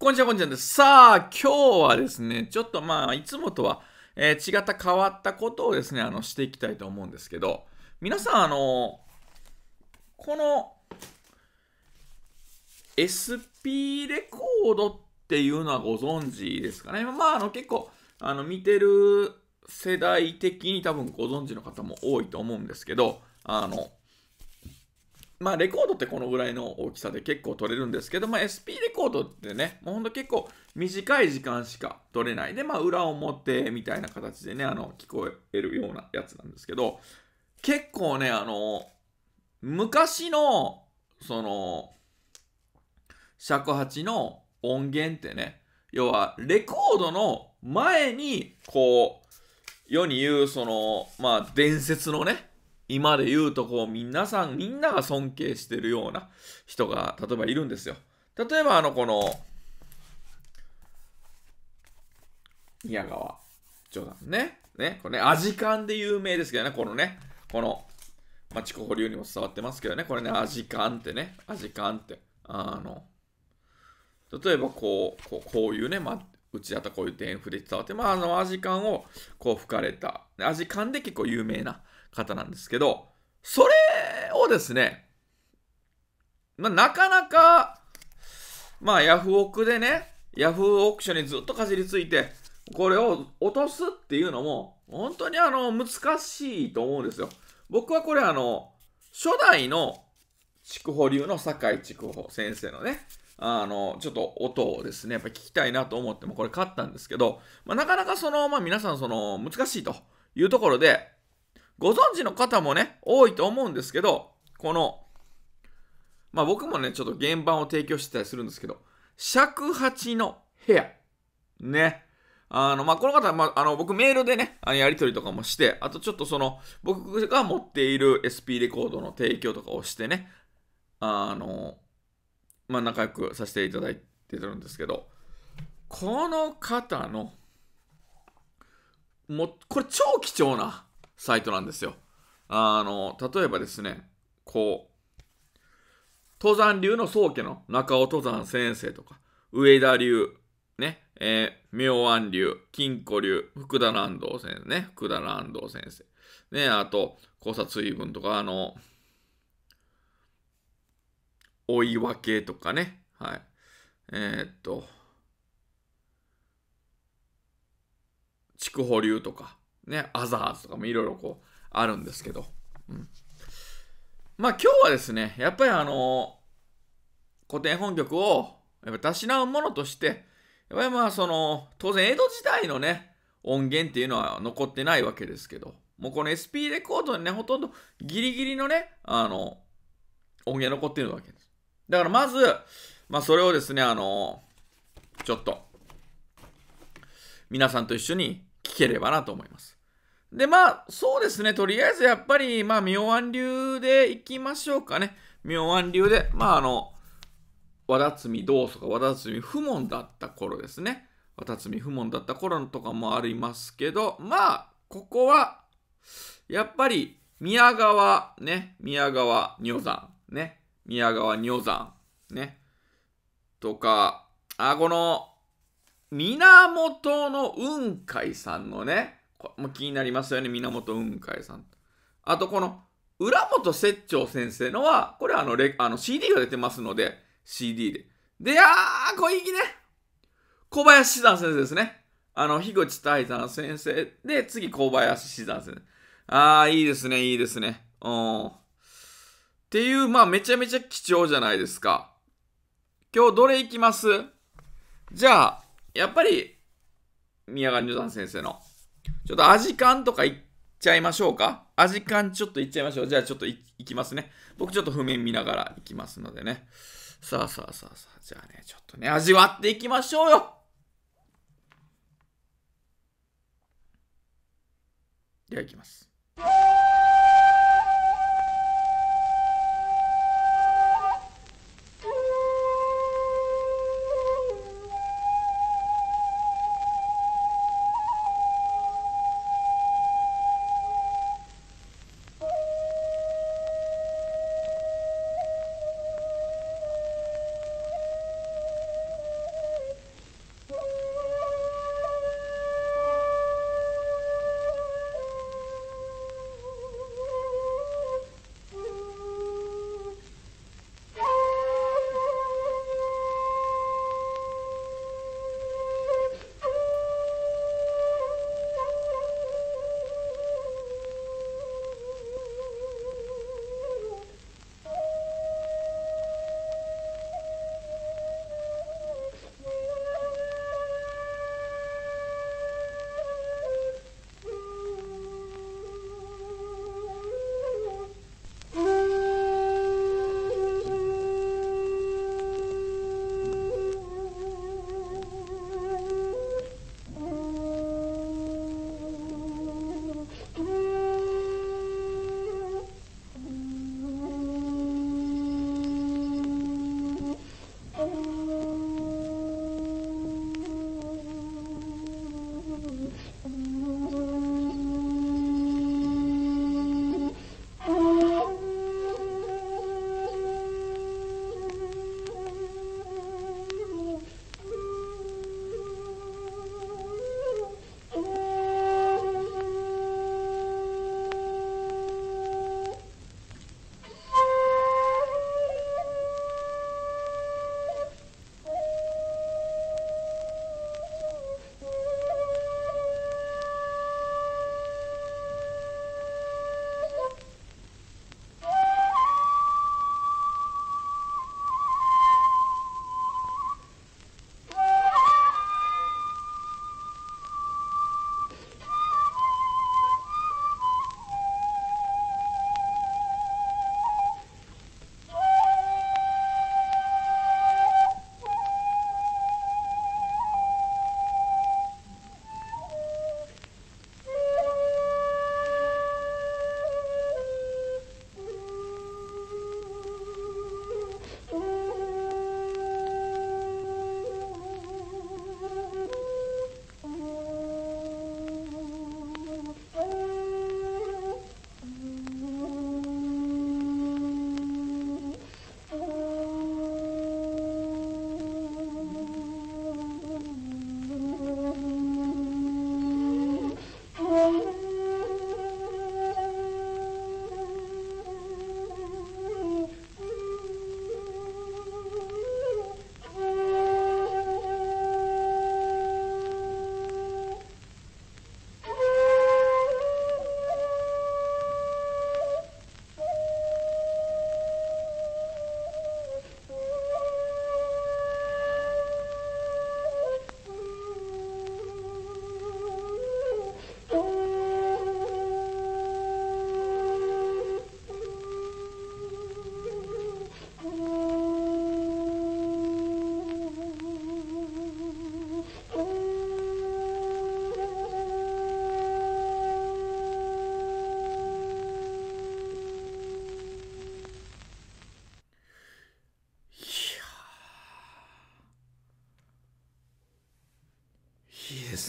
こんにちは、こんにちはです。さあ、今日はですね、ちょっとまあ、いつもとは、えー、違った変わったことをですね、あの、していきたいと思うんですけど、皆さん、あの、この、SP レコードっていうのはご存知ですかね。まあ、あの、結構、あの、見てる世代的に多分ご存知の方も多いと思うんですけど、あの、まあ、レコードってこのぐらいの大きさで結構取れるんですけど、まあ、SP レコードってね、もうほんと結構短い時間しか取れない。で、まあ、裏表みたいな形でね、あの、聞こえるようなやつなんですけど、結構ね、あの、昔の、その、尺八の音源ってね、要は、レコードの前に、こう、世に言う、その、まあ、伝説のね、今で言うとこう皆さんみんなが尊敬してるような人が例えばいるんですよ。例えばあのこの宮川冗談ね。ね。これね、アジカンで有名ですけどね、このね、この、町子保留にも伝わってますけどね、これね、アジカンってね、アジカンって、あの、例えばこう、こうこういうね、まあ、うちだったこういう電風で伝わって、まあ、あの、アジカンをこう吹かれた、アジカンで結構有名な方なんですけど、それをですね、まあ、なかなか、まあ、ヤフオクでね、ヤフーオークションにずっとかじりついて、これを落とすっていうのも、本当にあの、難しいと思うんですよ。僕はこれあの、初代の筑穂流の酒井筑穂先生のね、あの、ちょっと音をですね、やっぱ聞きたいなと思ってもこれ買ったんですけど、まあ、なかなかその、まあ、皆さんその、難しいというところで、ご存知の方もね、多いと思うんですけど、この、まあ僕もね、ちょっと現場を提供してたりするんですけど、尺八の部屋。ね。あの、まあ、この方は、まあ、あの、僕メールでね、あのやり取りとかもして、あとちょっとその、僕が持っている SP レコードの提供とかをしてね、あの、まあ、仲良くさせていただいてるんですけど、この方の、もう、これ超貴重な、サイトなんですよ。あの、例えばですね、こう、登山流の宗家の中尾登山先生とか、上田流、ね、えー、明安流、金庫流、福田南道先生ね、福田南道先生。ね、あと、考察水分とか、あの、追い分けとかね、はい。えー、っと、筑穂流とか、ね、アザーズとかもいろいろこう、あるんですけど。うん。まあ今日はですね、やっぱりあのー、古典本局を、やっぱ、たしなうものとして、やっぱりまあその、当然江戸時代のね、音源っていうのは残ってないわけですけど、もうこの SP レコードにね、ほとんどギリギリのね、あの、音源残ってるわけです。だからまず、まあそれをですね、あの、ちょっと、皆さんと一緒に聞ければなと思います。で、まあ、そうですね。とりあえず、やっぱり、まあ、妙案流でいきましょうかね。妙案流で、まあ、あの、和田摘道祖か和田摘不問だった頃ですね。和田摘不問だった頃とかもありますけど、まあ、ここは、やっぱり、宮川、ね、宮川女山、ね、宮川女山、ね、とか、あ、この、源の雲海さんのね、これも気になりますよね、源雲海さん。あと、この、浦本節長先生のは、これあのレ、あの CD が出てますので、CD で。で、あー、小池ね。小林志山先生ですね。あの、樋口泰山先生で、次小林志山先生。あー、いいですね、いいですね。うん。っていう、まあ、めちゃめちゃ貴重じゃないですか。今日どれいきますじゃあ、やっぱり、宮川入山先生の。ちょっと味ジとかいっちゃいましょうか。味ジちょっといっちゃいましょう。じゃあちょっといいきますね。僕ちょっと譜面見ながらいきますのでね。さあさあさあさあ、じゃあね、ちょっとね、味わっていきましょうよではいきます。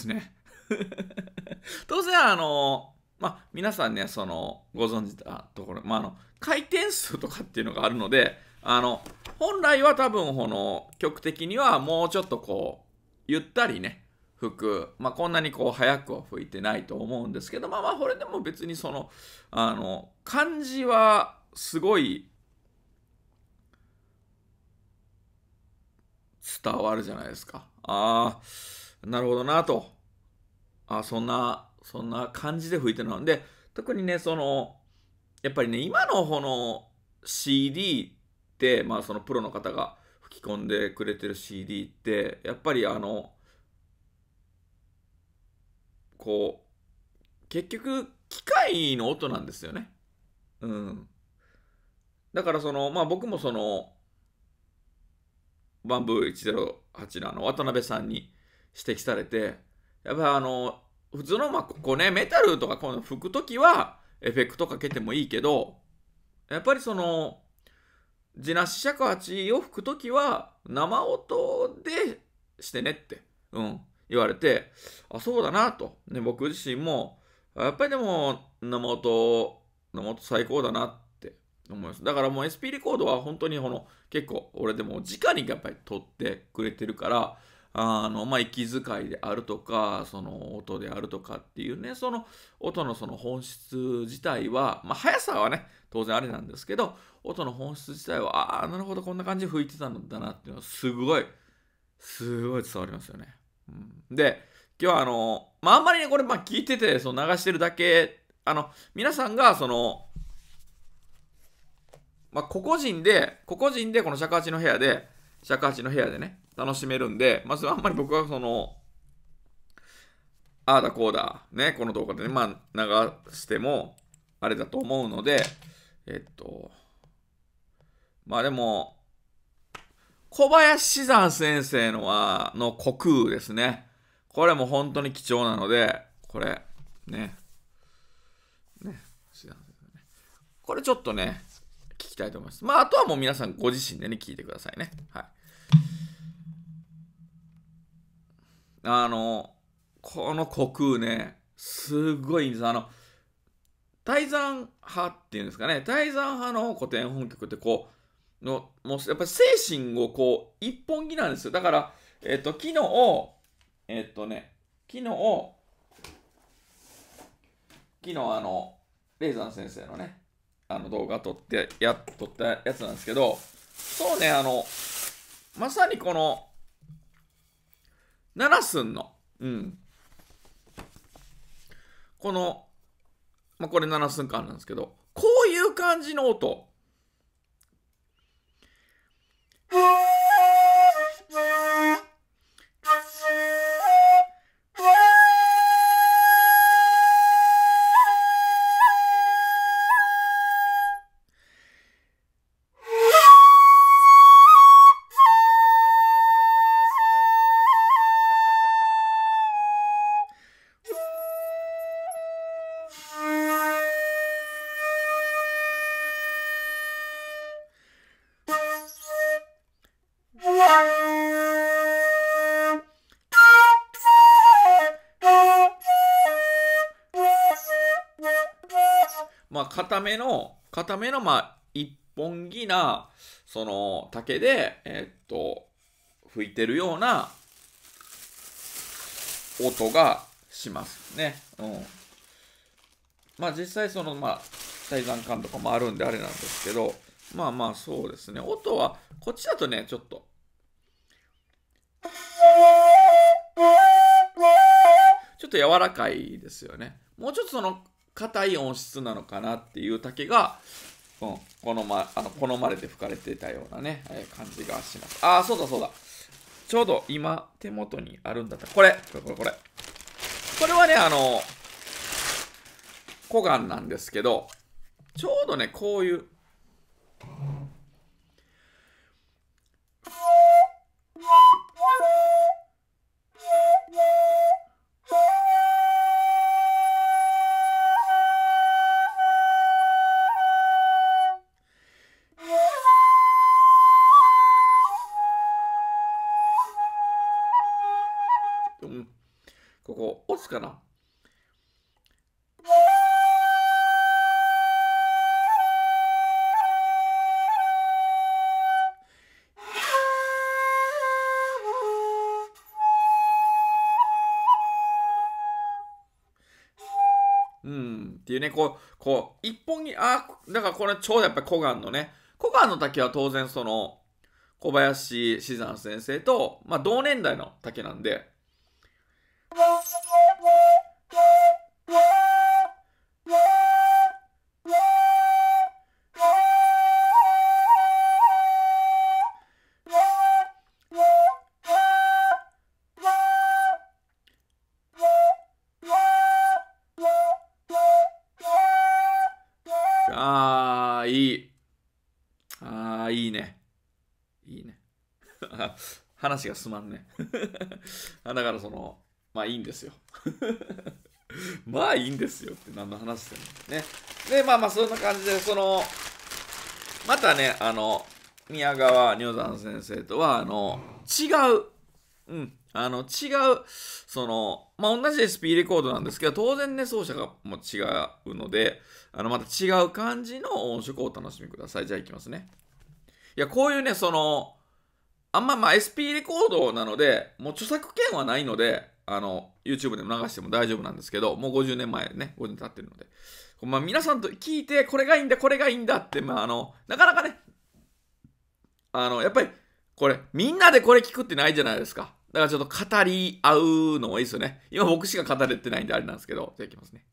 ですね。当然、あの、まあ、皆さんね、その、ご存知だところ、まあ、あの、回転数とかっていうのがあるので、あの、本来は多分、この、曲的にはもうちょっとこう、ゆったりね、吹く、まあ、こんなにこう、早くは吹いてないと思うんですけど、まあまあ、これでも別にその、あの、感じは、すごい、伝わるじゃないですか。ああ、なるほどなと。あ、そんな、そんな感じで吹いてるの。で、特にね、その、やっぱりね、今のこの CD って、まあそのプロの方が吹き込んでくれてる CD って、やっぱりあの、こう、結局、機械の音なんですよね。うん。だからその、まあ僕もその、バンブー108の渡辺さんに、指摘されて、やっぱあの、普通の、まあ、こうね、メタルとかこの吹くときは、エフェクトかけてもいいけど、やっぱりその、地なし尺八を吹くときは、生音でしてねって、うん、言われて、あ、そうだなと。ね、僕自身も、やっぱりでも、生音、生音最高だなって思います。だからもう SP リコードは本当にこの、結構、俺でも直にやっぱり撮ってくれてるから、あの、まあ、息遣いであるとか、その音であるとかっていうね、その音のその本質自体は、まあ、速さはね、当然あれなんですけど、音の本質自体は、ああ、なるほど、こんな感じで吹いてたんだなっていうのは、すごい、すごい伝わりますよね。うん、で、今日はあの、まあ、あんまりね、これ、ま聞いてて、その流してるだけ、あの、皆さんが、その、まあ、個々人で、個々人で、この尺八の部屋で、尺八の部屋でね、楽しめるんで、まず、あ、あんまり僕はその、ああだこうだ、ね、この動画でね、まあ、流しても、あれだと思うので、えっと、まあでも、小林山先生のは、の虚空ですね。これも本当に貴重なので、これ、ね。ね。これちょっとね、たいと思います。まあ、あとはもう皆さんご自身でね、聞いてくださいね。はい。あの、この虚空ね、すごいんです。あの、泰山派っていうんですかね、泰山派の古典本局ってこう、のもうやっぱり精神をこう、一本気なんですよ。だから、えっ、と、昨日、えっ、とね、昨日、昨日あの、霊山先生のね、あの動画撮ってや撮ったやつなんですけどそうねあのまさにこの7寸すんのうんこの、まあ、これ7寸すん間なんですけどこういう感じの音。硬めの、硬めの、まあ、一本木な、その、竹で、えっと、吹いてるような、音がしますね。うん。まあ実際その、まあ、対山感とかもあるんであれなんですけど、まあまあそうですね。音は、こっちだとね、ちょっと。ちょっと柔らかいですよね。もうちょっとその、硬い音質なのかなっていう竹が、うん、好まあの好まれて吹かれてたようなね、えー、感じがします。ああ、そうだそうだ。ちょうど今手元にあるんだった。これ、これ、これ、これ。これはね、あの、古岩なんですけど、ちょうどね、こういう、かうん、っていうね、こう、こう、一本に、あだからこれ超やっぱり古岩のね、古岩の滝は当然その、小林志山先生と、まあ同年代の滝なんで。ああ、いい。ああ、いいね。いいね。話がすまんね。だからその、まあいいんですよ まあいいんですよって何の話してんのね。で、まあまあそんな感じで、その、またね、あの、宮川如山先生とは、あの、違う、うん、あの、違う、その、まあ同じ SP レコードなんですけど、当然ね、奏者がも違うので、あの、また違う感じの音色をお楽しみください。じゃあいきますね。いや、こういうね、その、あんままあ SP レコードなので、もう著作権はないので、あの、YouTube でも流しても大丈夫なんですけど、もう50年前ね、50年経ってるので。まあ、皆さんと聞いて、これがいいんだ、これがいいんだって、まあ、あの、なかなかね、あの、やっぱり、これ、みんなでこれ聞くってないじゃないですか。だからちょっと語り合うのもいいですよね。今僕しか語れてないんであれなんですけど、じゃあいきますね。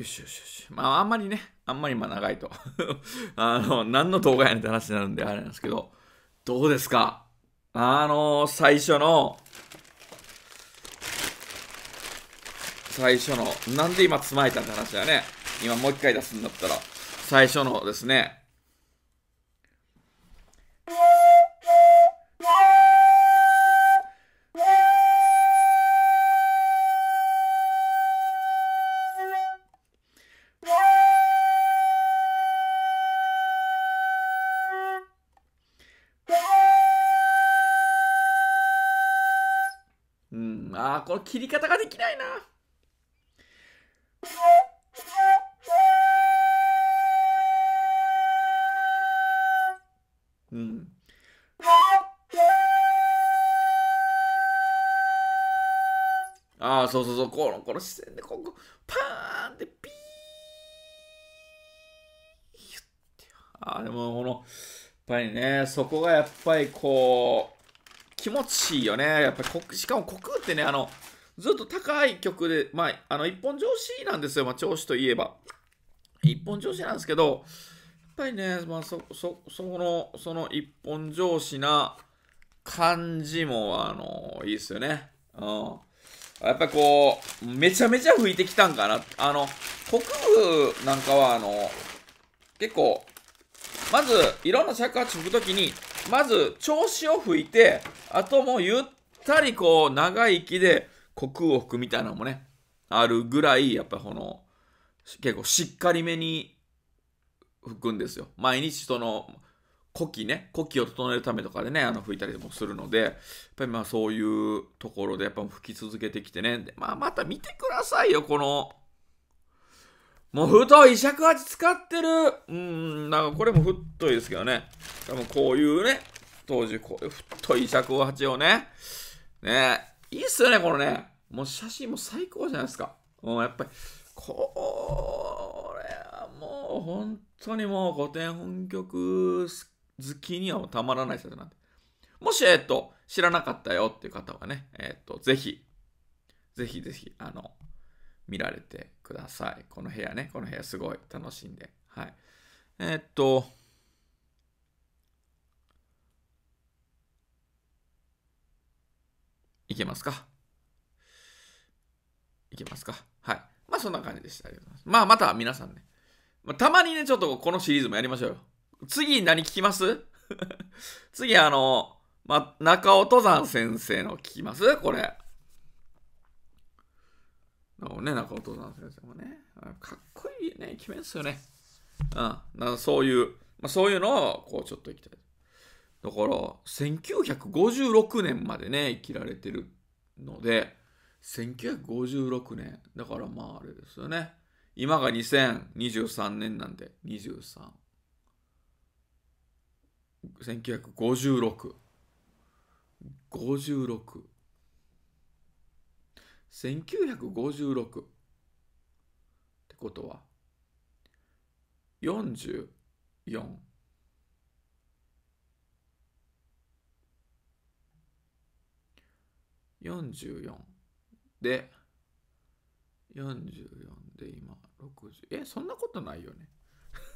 よしよしよし。まあ、あんまりね、あんまりまあ長いと。あの、何の動画やねんって話になるんで、あれなんですけど、どうですかあの最初の、最初の、なんで今つまえたって話だよね。今もう一回出すんだったら、最初のですね、あこの切り方ができないな。うん。ああ、そうそうそう、この、この視線で、ここ、パーンってピーああ、でも、この、やっぱりね、そこがやっぱりこう、気持ちいいよね。やっぱり、しかも国ってね、あの、ずっと高い曲で、まあ、あの、一本調子なんですよ、まあ、調子といえば。一本調子なんですけど、やっぱりね、まあ、そ、そ、その、その一本調子な感じも、あの、いいですよね。うん。やっぱりこう、めちゃめちゃ吹いてきたんかな。あの、北部なんかは、あの、結構、まず、いろんな尺八吹くときに、まず、調子を吹いて、あともうゆっったりこう、長生きで国を吹くみたいなのもね、あるぐらい、やっぱこの、結構しっかりめに吹くんですよ。毎日その、呼気ね、呼気を整えるためとかでね、あの吹いたりもするので、やっぱりまあそういうところでやっぱ吹き続けてきてね、まあまた見てくださいよ、この、もう太い尺八使ってる。うん、なんかこれも太いですけどね。多分こういうね、当時こういう太い尺八をね、ねいいっすよね、このね。もう写真も最高じゃないですか。もうやっぱり、これはもう本当にもう古典本局好きにはたまらないですよ、なんで。もし、えっと、知らなかったよっていう方はね、えっと、ぜひ、ぜひぜひ、あの、見られてください。この部屋ね、この部屋すごい楽しんで。はい。えっと、けますかいけますかはい。まあそんな感じでした。ありがとうございます。まあまた皆さんね。まあ、たまにね、ちょっとこのシリーズもやりましょうよ。次何聞きます 次あの、まあ、中尾登山先生の聞きますこれ。ね、中尾登山先生もね。かっこいいね、決めんすよね。うん。そういう、まあ、そういうのを、こうちょっといきたい。だから、1956年までね、生きられてるので、1956年。だからまああれですよね。今が2023年なんで、23。1956。56。1956ってことは44 44で44で今60えそんなことないよね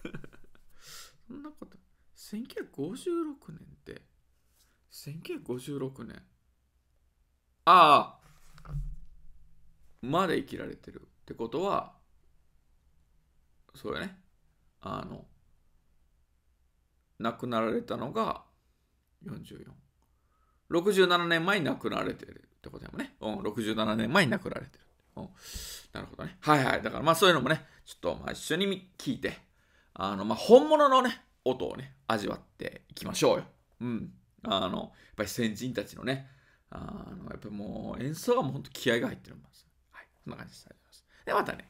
そんなこと1956年って1956年ああまで生きられてるってことはそうやねあの亡くなられたのが4467年前に亡くなられてるってことでもね、うん、67年前に亡くなられてる。うん、なるほどね。はいはい。だからまあそういうのもね、ちょっとまあ一緒に聞いて、あのまあ本物のね、音をね、味わっていきましょうよ。うん。あの、やっぱり先人たちのね、あのやっぱりもう演奏がもうほんと気合が入ってるんです。はい。そんな感じでます。で、またね。